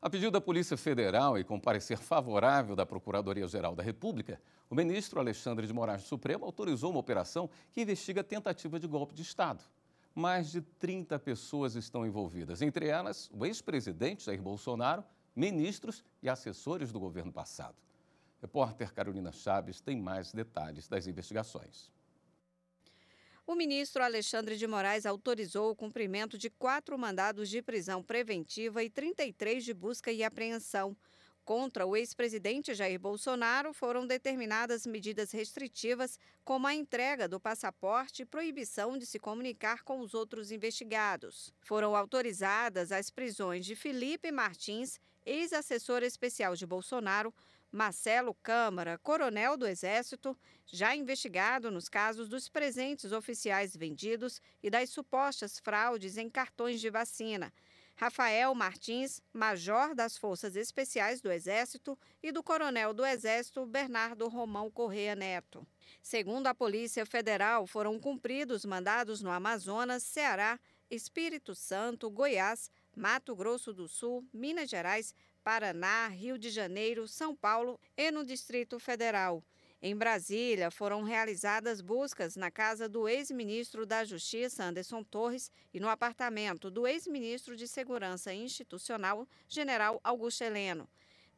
A pedido da Polícia Federal e com parecer favorável da Procuradoria-Geral da República, o ministro Alexandre de Moraes do Supremo autorizou uma operação que investiga tentativa de golpe de Estado. Mais de 30 pessoas estão envolvidas, entre elas o ex-presidente Jair Bolsonaro, ministros e assessores do governo passado. Repórter Carolina Chaves tem mais detalhes das investigações. O ministro Alexandre de Moraes autorizou o cumprimento de quatro mandados de prisão preventiva e 33 de busca e apreensão. Contra o ex-presidente Jair Bolsonaro foram determinadas medidas restritivas, como a entrega do passaporte e proibição de se comunicar com os outros investigados. Foram autorizadas as prisões de Felipe Martins, ex-assessor especial de Bolsonaro, Marcelo Câmara, coronel do Exército, já investigado nos casos dos presentes oficiais vendidos e das supostas fraudes em cartões de vacina. Rafael Martins, major das Forças Especiais do Exército e do coronel do Exército Bernardo Romão Correa Neto. Segundo a Polícia Federal, foram cumpridos mandados no Amazonas, Ceará, Espírito Santo, Goiás, Mato Grosso do Sul, Minas Gerais, Paraná, Rio de Janeiro, São Paulo e no Distrito Federal. Em Brasília, foram realizadas buscas na casa do ex-ministro da Justiça, Anderson Torres, e no apartamento do ex-ministro de Segurança Institucional, general Augusto Heleno.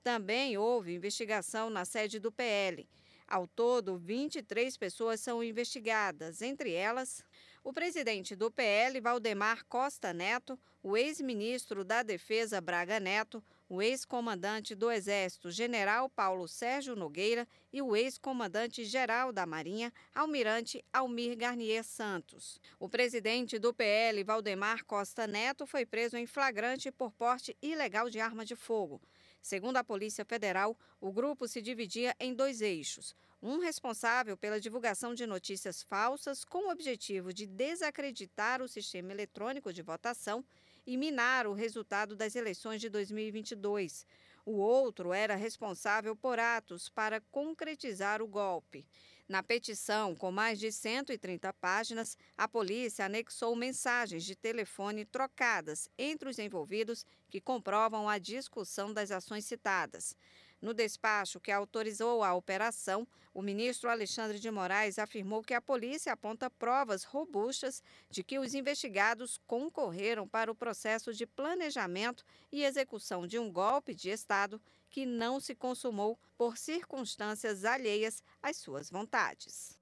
Também houve investigação na sede do PL. Ao todo, 23 pessoas são investigadas, entre elas o presidente do PL, Valdemar Costa Neto, o ex-ministro da Defesa Braga Neto, o ex-comandante do Exército General Paulo Sérgio Nogueira e o ex-comandante-geral da Marinha, almirante Almir Garnier Santos. O presidente do PL, Valdemar Costa Neto, foi preso em flagrante por porte ilegal de arma de fogo. Segundo a Polícia Federal, o grupo se dividia em dois eixos: um responsável pela divulgação de notícias falsas com o objetivo de desacreditar o sistema eletrônico de votação e minar o resultado das eleições de 2022. O outro era responsável por atos para concretizar o golpe. Na petição, com mais de 130 páginas, a polícia anexou mensagens de telefone trocadas entre os envolvidos que comprovam a discussão das ações citadas. No despacho que autorizou a operação, o ministro Alexandre de Moraes afirmou que a polícia aponta provas robustas de que os investigados concorreram para o processo de planejamento e execução de um golpe de Estado que não se consumou por circunstâncias alheias às suas vontades.